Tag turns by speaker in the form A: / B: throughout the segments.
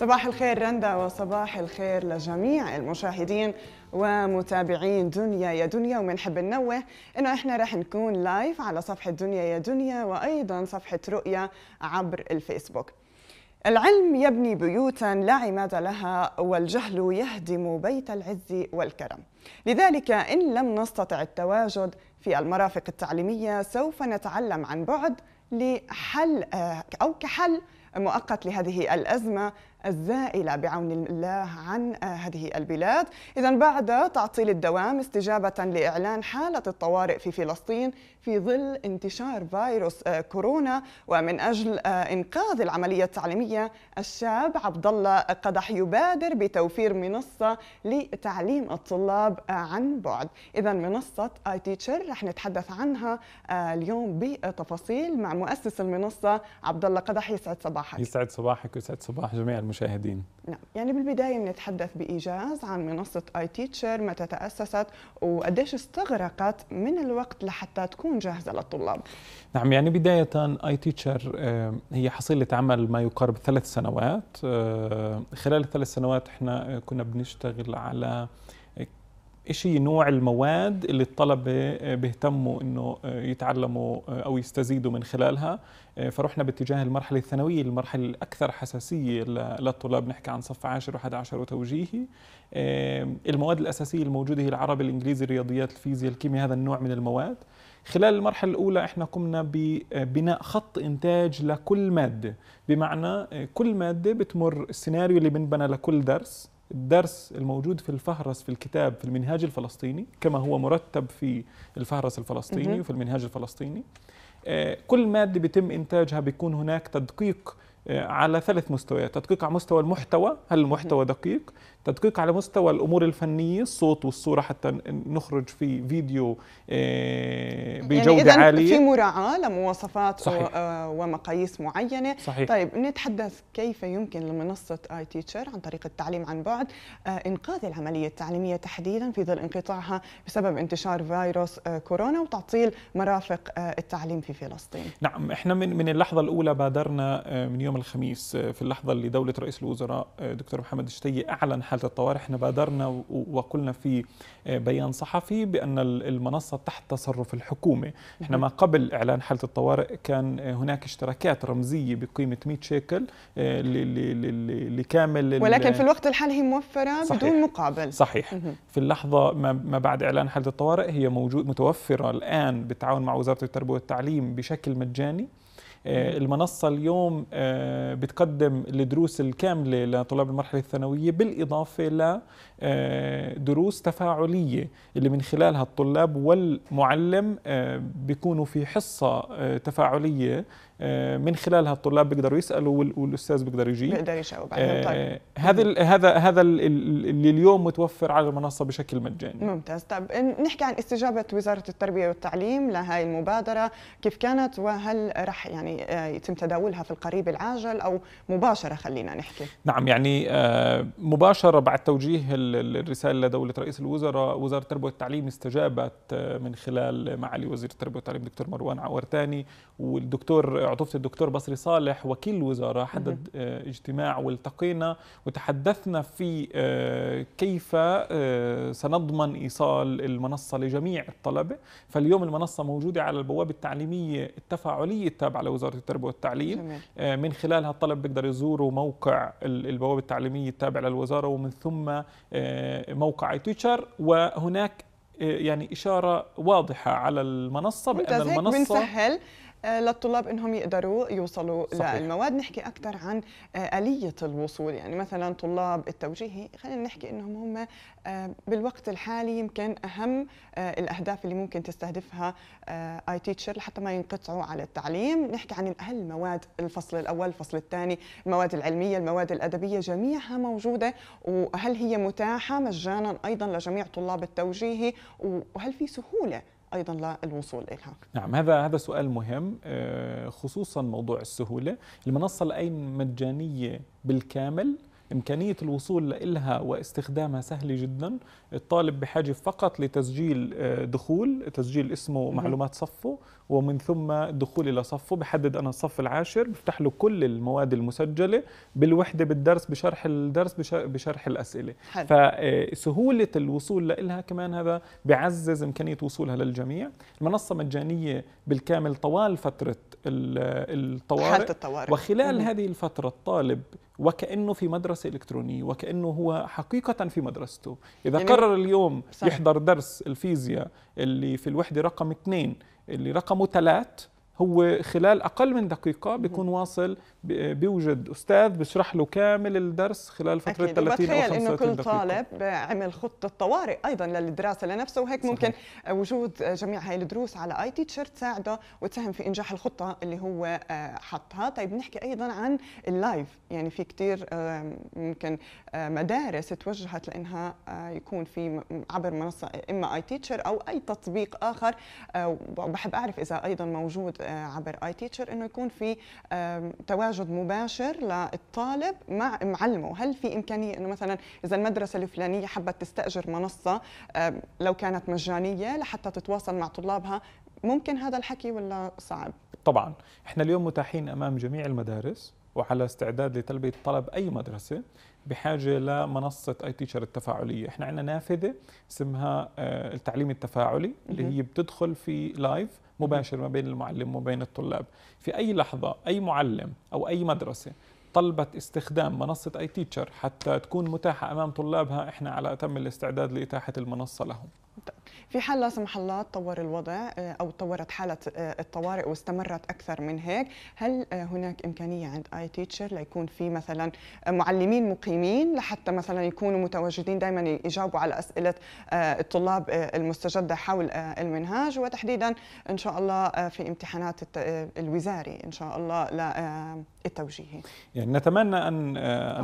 A: صباح الخير رندا وصباح الخير لجميع المشاهدين ومتابعين دنيا يا دنيا ومنحب ننوه انه احنا راح نكون لايف على صفحه دنيا يا دنيا وايضا صفحه رؤيا عبر الفيسبوك. العلم يبني بيوتا لا عماد لها والجهل يهدم بيت العز والكرم. لذلك ان لم نستطع التواجد في المرافق التعليميه سوف نتعلم عن بعد لحل او كحل مؤقت لهذه الازمه الزائلة بعون الله عن آه، هذه البلاد إذا بعد تعطيل الدوام استجابة لإعلان حالة الطوارئ في فلسطين في ظل انتشار فيروس آه، كورونا ومن أجل آه، إنقاذ العملية التعليمية الشاب عبد الله قدح يبادر بتوفير منصة لتعليم الطلاب آه، عن بعد إذا منصة آي تيتشر رح نتحدث عنها اليوم بتفاصيل مع مؤسس المنصة عبد الله قدح يسعد صباحك
B: يسعد صباحك ويسعد صباح جميع المشاهدين
A: نعم يعني بالبداية بنتحدث بإيجاز عن منصة آي تيتشر متى تأسست وقديش استغرقت من الوقت لحتى تكون تكون جاهزة للطلاب؟
B: نعم يعني بداية اي تيتشر هي حصيلة عمل ما يقارب ثلاث سنوات آه، خلال الثلاث سنوات احنا آه، كنا بنشتغل على آه، شيء نوع المواد اللي الطلبة بيهتموا انه يتعلموا او يستزيدوا من خلالها فرحنا باتجاه المرحلة الثانوية المرحلة الأكثر حساسية للطلاب نحكي عن صف 10 و11 وتوجيهي المواد الأساسية الموجودة هي العربي الإنجليزي الرياضيات الفيزياء الكيمياء هذا النوع من المواد خلال المرحلة الأولى احنا قمنا ببناء خط إنتاج لكل مادة بمعنى كل مادة بتمر السيناريو اللي بنبنى لكل درس الدرس الموجود في الفهرس في الكتاب في المنهاج الفلسطيني كما هو مرتب في الفهرس الفلسطيني وفي المنهاج الفلسطيني آه، كل مادة بتم إنتاجها بيكون هناك تدقيق آه، على ثلاث مستويات تدقيق على مستوى المحتوى هل المحتوى دقيق تدقيق على مستوى الأمور الفنية الصوت والصورة حتى نخرج في فيديو آه، يعني بجوده يعني عاليه في
A: مراعاه لمواصفات صحيح. آه، ومقاييس معينه صحيح. طيب نتحدث كيف يمكن لمنصه اي تيتشر عن طريق التعليم عن بعد آه، انقاذ العمليه التعليميه تحديدا في ظل انقطاعها بسبب انتشار فيروس آه، كورونا وتعطيل مرافق التعليم في فلسطين
B: نعم احنا من من اللحظه الاولى بادرنا من يوم الخميس في اللحظه اللي دوله رئيس الوزراء دكتور محمد الشتي اعلن حاله الطوارئ احنا بادرنا وقلنا في بيان صحفي بان المنصه تحت تصرف الحكومه الحكومه، احنا ما قبل اعلان حاله الطوارئ كان هناك اشتراكات رمزيه بقيمه 100 شيكل آه، لكامل ولكن في
A: الوقت الحالي هي موفره صحيح بدون
B: مقابل صحيح في اللحظه ما بعد اعلان حاله الطوارئ هي موجود متوفره الان بالتعاون مع وزاره التربيه والتعليم بشكل مجاني آه، المنصة اليوم آه، بتقدم الدروس الكاملة لطلاب المرحلة الثانوية بالإضافة آه، دروس تفاعلية اللي من خلالها الطلاب والمعلم آه، بيكونوا في حصة آه، تفاعلية من خلالها الطلاب بيقدروا يسالوا والاستاذ بيقدر يجيب بيقدر يجاوب طيب هذا هذا هذا اللي اليوم متوفر على المنصه بشكل مجاني
A: ممتاز طب نحكي عن استجابه وزاره التربيه والتعليم لهذه المبادره كيف كانت وهل رح يعني يتم تداولها في القريب العاجل او مباشره خلينا نحكي
B: نعم يعني مباشره بعد توجيه الرسالة لدولة رئيس الوزراء وزارة التربية والتعليم استجابت آه، من خلال معالي وزير التربية والتعليم دكتور مروان عورتاني والدكتور عطوفة الدكتور بصري صالح وكيل الوزارة حدد آه، اجتماع والتقينا وتحدثنا في آه، كيف سنضمن إيصال المنصة لجميع الطلبة فاليوم المنصة موجودة على البوابة التعليمية التفاعلية التابعة لوزارة التربية والتعليم من خلالها الطلب بيقدر يزوروا موقع البوابة التعليمية التابعة للوزارة ومن ثم آه، موقع تويتر وهناك آه، يعني إشارة واضحة على المنصة بأن المنصة بنسهل
A: آه، للطلاب انهم يقدروا يوصلوا صحيح. للمواد نحكي اكثر عن آه، اليه الوصول يعني مثلا طلاب التوجيهي خلينا نحكي انهم هم آه، بالوقت الحالي يمكن اهم الاهداف اللي ممكن تستهدفها اي تيتشر لحتى ما ينقطعوا على التعليم نحكي عن الاهل مواد الفصل الاول الفصل الثاني المواد العلميه المواد الادبيه جميعها موجوده وهل هي متاحه مجانا ايضا لجميع طلاب التوجيهي وهل في سهوله ايضا للوصول اليها.
B: نعم هذا هذا سؤال مهم آه، خصوصا موضوع السهوله، المنصه الان مجانيه بالكامل إمكانية الوصول لها واستخدامها سهل جدا الطالب بحاجة فقط لتسجيل آه، دخول تسجيل اسمه معلومات صفه ومن ثم الدخول إلى صفه بحدد أنا الصف العاشر بفتح له كل المواد المسجلة بالوحدة بالدرس بشرح الدرس بشرح الأسئلة حل. فسهولة آه، الوصول لها كمان هذا بعزز إمكانية وصولها للجميع المنصة مجانية بالكامل طوال فترة الطوارئ, الطوارئ. وخلال مم. هذه الفترة الطالب وكأنه في مدرسة درس الكتروني وكانه هو حقيقه في مدرسته اذا يعني قرر اليوم صح. يحضر درس الفيزياء اللي في الوحده رقم 2 اللي رقمه 3 هو خلال أقل من دقيقة بيكون واصل بيوجد أستاذ بيشرح له كامل الدرس خلال فترة أكيد. 30 أو 35 إنه كل دقيقة. طالب عمل
A: خطة طوارئ أيضا للدراسة لنفسه وهيك صحيح. ممكن وجود جميع هاي الدروس على آي تيتشر تساعده وتساهم في إنجاح الخطة اللي هو آه، حطها طيب نحكي أيضا عن اللايف يعني في كثير ممكن آه، مدارس توجهت لأنها آه، يكون في عبر منصة إما آي تيتشر أو أي تطبيق آخر وبحب أعرف إذا أيضا موجود آه، عبر اي تيتشر انه يكون في تواجد مباشر للطالب مع معلمه هل في امكانيه انه مثلا اذا المدرسه الفلانيه حبت تستاجر منصه لو كانت مجانيه لحتى تتواصل مع طلابها ممكن هذا الحكي ولا صعب
B: طبعا احنا اليوم متاحين امام جميع المدارس وعلى استعداد لتلبيه طلب اي مدرسه بحاجه لمنصه اي تيشر التفاعليه، احنا عندنا نافذه اسمها آه، التعليم التفاعلي اللي هي بتدخل في لايف مباشر ما بين المعلم وبين الطلاب في أي لحظة أي معلم أو أي مدرسة طلبت استخدام منصة اي تيتشر حتى تكون متاحة امام طلابها احنا على اتم الاستعداد لاتاحة المنصة لهم
A: في حال لا سمح الله تطور الوضع آه، او تطورت حاله آه، الطوارئ واستمرت اكثر من هيك هل آه، هناك امكانيه عند اي تيتشر ليكون في مثلا معلمين مقيمين لحتى مثلا يكونوا متواجدين دائما يجاوبوا على اسئله الطلاب المستجده حول المنهاج وتحديدا ان شاء الله في امتحانات الوزاري ان شاء الله للتوجيهي
B: يعني نتمنى ان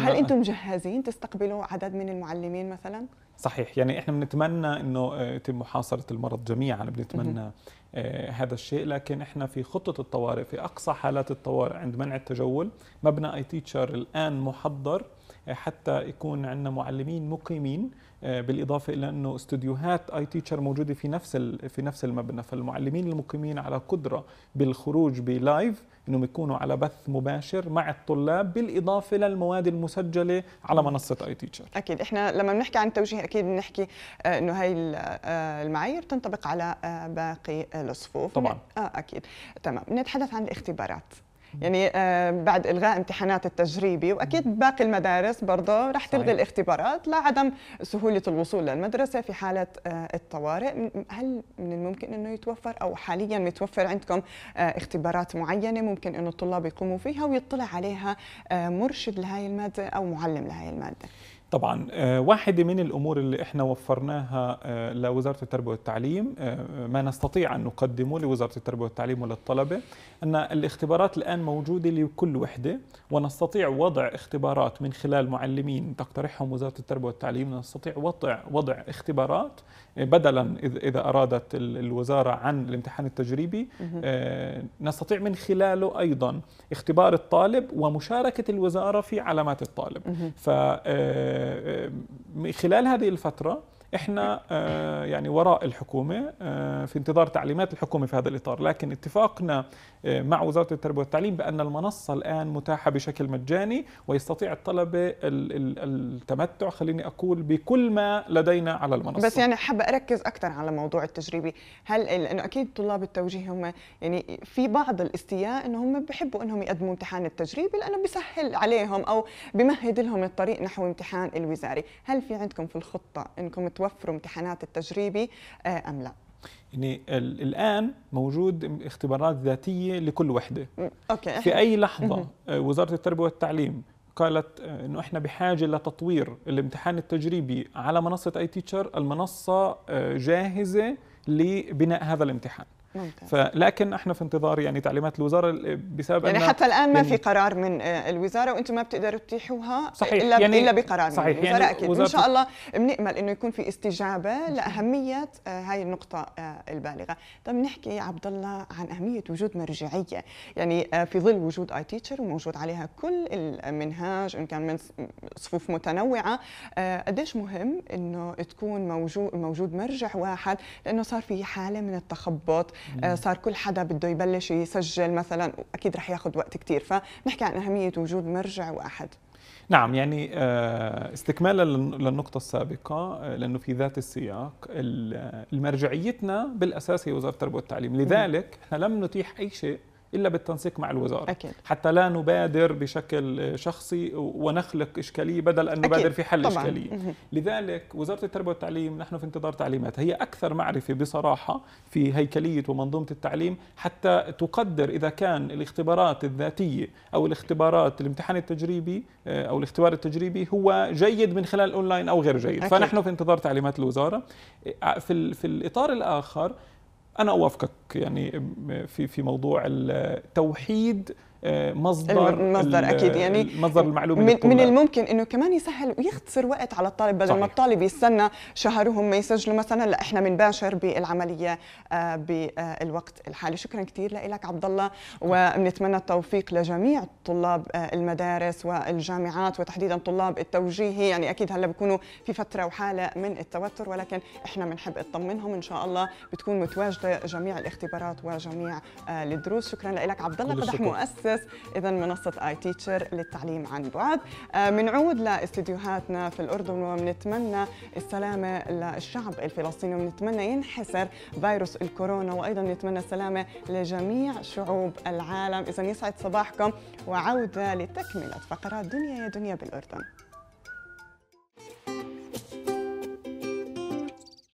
B: هل انتم
A: مجهزين تستقبلوا عدد من المعلمين مثلا
B: صحيح يعني احنا بنتمنى انه آه، يتم محاصره المرض جميعا بنتمنى آه، هذا الشيء لكن احنا في خطه الطوارئ في اقصى حالات الطوارئ عند منع التجول مبنى اي تيتشر الان محضر حتى يكون عندنا معلمين مقيمين آه، بالاضافه الى انه استوديوهات اي تيتشر موجوده في نفس في نفس المبنى فالمعلمين المقيمين على قدره بالخروج بلايف انهم يكونوا على بث مباشر مع الطلاب بالاضافه للمواد المسجله على منصه اي تيتشر
A: اكيد احنا لما بنحكي عن التوجيه اكيد بنحكي آه، انه هي آه، المعايير تنطبق على باقي الصفوف طبعا اه اكيد تمام نتحدث عن الاختبارات يعني آه، بعد الغاء امتحانات التجريبي واكيد باقي المدارس برضه رح تلغي الاختبارات لعدم سهوله الوصول للمدرسه في حاله آه، الطوارئ هل من الممكن انه يتوفر او حاليا متوفر عندكم آه، اختبارات معينه ممكن انه الطلاب يقوموا فيها ويطلع عليها مرشد لهي الماده او معلم لهي الماده
B: طبعا آه، واحدة من الأمور اللي إحنا وفرناها آه، لوزارة التربية والتعليم آه، ما نستطيع أن نقدمه لوزارة التربية والتعليم وللطلبة أن الاختبارات الآن موجودة لكل وحدة ونستطيع وضع اختبارات من خلال معلمين تقترحهم وزارة التربية والتعليم نستطيع وضع وضع اختبارات بدلا إذا أرادت الوزارة عن الامتحان التجريبي نستطيع من خلاله أيضا اختبار الطالب ومشاركة الوزارة في علامات الطالب ف آه، آه، خلال هذه الفتره احنا آه، يعني وراء الحكومه في انتظار تعليمات الحكومه في هذا الاطار لكن اتفاقنا مع وزاره التربيه والتعليم بان المنصه الان متاحه بشكل مجاني ويستطيع الطلبه التمتع خليني اقول بكل ما لدينا على المنصه بس يعني
A: حابه اركز اكثر على موضوع التجريبي هل لانه اكيد طلاب التوجيه هم يعني في بعض الاستياء انه هم بحبوا انهم يقدموا امتحان التجريبي لانه بيسهل عليهم او بمهد لهم الطريق نحو امتحان الوزاري هل في عندكم في الخطه انكم توفروا امتحانات التجريبي آه، ام لا
B: يعني الان موجود اختبارات ذاتيه لكل وحده
A: أوكي. في اي لحظه
B: آه، وزاره التربيه والتعليم قالت آه، انه احنا بحاجه لتطوير الامتحان التجريبي على منصه اي تيتشر المنصه آه، جاهزه لبناء هذا الامتحان ممتاز. فلكن احنا في انتظار يعني تعليمات الوزاره بسبب يعني حتى الان ما يعني في
A: قرار من آه، الوزاره وانتم ما بتقدروا تتيحوها صحيح الا يعني الا بقرار صحيح من الوزاره يعني اكيد ان شاء الله بنامل انه يكون في استجابه لاهميه آه، هاي النقطه آه، البالغه طب نحكي عبد الله عن اهميه وجود مرجعيه يعني في ظل وجود اي تيتشر وموجود عليها كل المنهاج ان كان من صفوف متنوعه قديش مهم انه تكون موجود موجود مرجع واحد لانه صار في حاله من التخبط آه، صار كل حدا بده يبلش يسجل مثلا اكيد رح ياخذ وقت كثير فنحكي عن اهميه وجود مرجع واحد
B: نعم يعني آه، استكمالا للنقطة السابقة آه، لأنه في ذات السياق المرجعيتنا بالأساس هي وزارة التربية والتعليم لذلك احنا لم نتيح أي شيء الا بالتنسيق مع الوزاره أكيد. حتى لا نبادر بشكل شخصي ونخلق اشكاليه بدل ان نبادر أكيد. في حل طبعاً. اشكاليه لذلك وزاره التربيه والتعليم نحن في انتظار تعليمات هي اكثر معرفه بصراحه في هيكليه ومنظومه التعليم حتى تقدر اذا كان الاختبارات الذاتيه او الاختبارات الامتحان التجريبي آه، او الاختبار التجريبي هو جيد من خلال الاونلاين او غير جيد أكيد. فنحن في انتظار تعليمات الوزاره آه، في في الاطار الاخر انا اوافقك يعني في في موضوع التوحيد مصدر المصدر اكيد يعني مصدر المعلومه من, من
A: الممكن انه كمان يسهل ويختصر وقت على الطالب بدل ما الطالب يستنى شهرهم ما يسجلوا مثلا لا احنا بنباشر بالعمليه آه، بالوقت الحالي شكرا كثير لك عبد الله وبنتمنى التوفيق لجميع طلاب آه، المدارس والجامعات وتحديدا طلاب التوجيهي يعني اكيد هلا بكونوا في فتره وحاله من التوتر ولكن احنا بنحب نطمنهم ان شاء الله بتكون متواجده جميع الاختبارات وجميع الدروس آه، شكرا لك عبد الله قدح مؤسس المدارس اذا منصه اي تيتشر للتعليم عن بعد بنعود آه، لاستديوهاتنا في الاردن وبنتمنى السلامه للشعب الفلسطيني وبنتمنى ينحسر فيروس الكورونا وايضا بنتمنى السلامه لجميع شعوب العالم اذا يسعد صباحكم وعوده لتكمله فقرات دنيا يا دنيا بالاردن